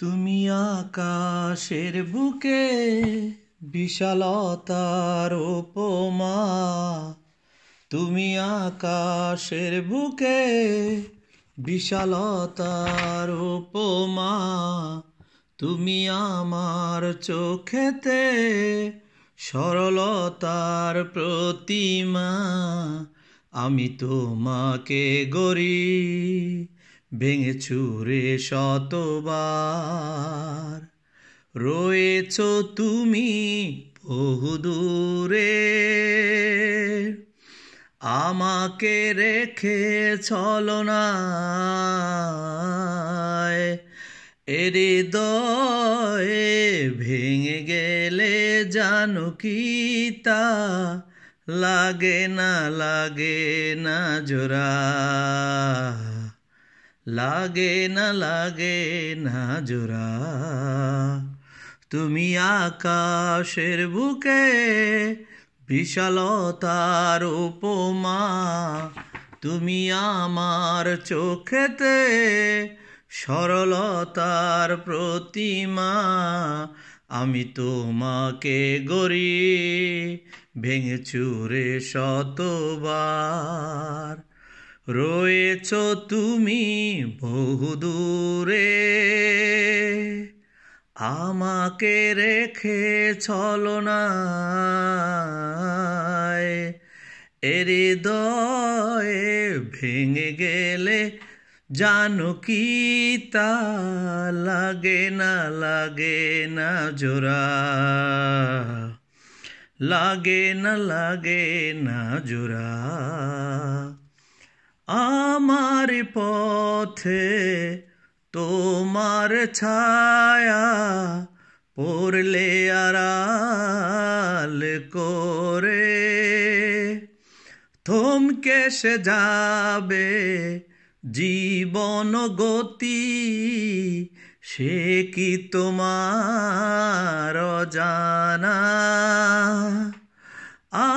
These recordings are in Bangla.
তুমি আকাশের বুকে বিশালতার উপমা তুমি আকাশের বুকে বিশালতার উপমা তুমি আমার চোখেতে সরলতার প্রতিমা আমি তোমাকে গরিব ভেঙে চুরে শতবার রয়েছ তুমি বহুদূরে আমাকে রেখে না দয়ে ভেঙে গেলে জানো কি তা লাগে না লাগে না জোড়া লাগে না লাগে না জোড়া তুমি আকাশের বুকে বিশালতার উপমা তুমি আমার চোখেতে সরলতার প্রতিমা আমি তোমাকে গরি ভেঙে চুরে শতবার রয়েছ তুমি বহুদূরে আমাকে রেখে না হৃদয়ে ভেঙে গেলে জানো কি তা লাগে না লাগে না জোরা লাগে না লাগে না জোরা আমার পথে তোমার ছায়া পড়লে আড়াল করে থমকে সে যাবে জীবন গতি সে কি তোমার জানা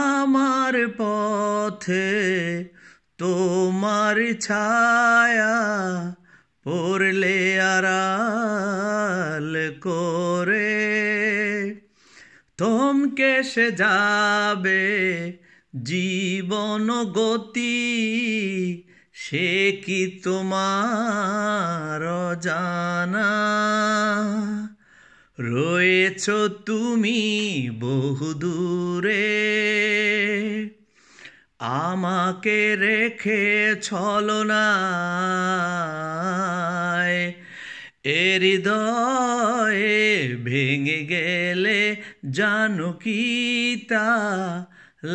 আমার পথে তোমার ছায়া পড়লে আরাল করে তোমকে সে যাবে জীবন গতি সে কি তোমার জানা রয়েছ তুমি বহুদূরে আমাকে রেখে ছলনায় এ হৃদয়ে ভেঙে গেলে জানো কি তা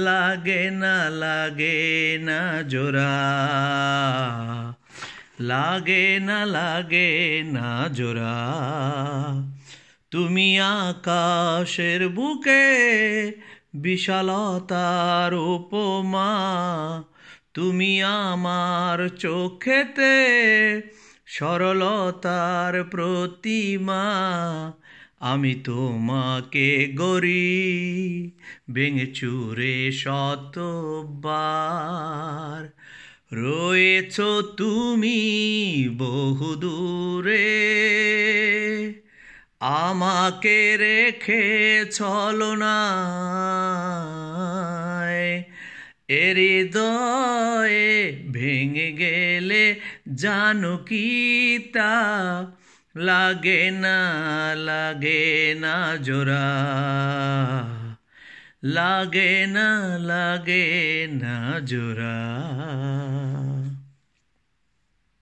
লাগে না লাগে না জোরা লাগে না লাগে না জোরা তুমি আকাশের বুকে বিশালতার উপমা তুমি আমার চোখেতে সরলতার প্রতিমা আমি তোমাকে গরি ভেঙে চুরে শতবার রয়েছ তুমি বহুদূরে আমাকে রেখে চলো না হৃদয়ে ভেঙে গেলে জানো কি তা লাগে না লাগে না জোরা লাগে না লাগে না জোরা